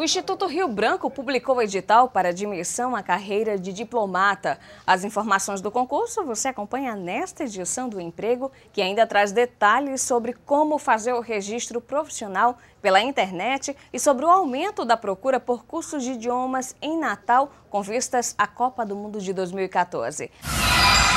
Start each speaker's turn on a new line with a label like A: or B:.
A: O Instituto Rio Branco publicou o edital para admissão à carreira de diplomata. As informações do concurso você acompanha nesta edição do Emprego, que ainda traz detalhes sobre como fazer o registro profissional pela internet e sobre o aumento da procura por cursos de idiomas em Natal com vistas à Copa do Mundo de 2014.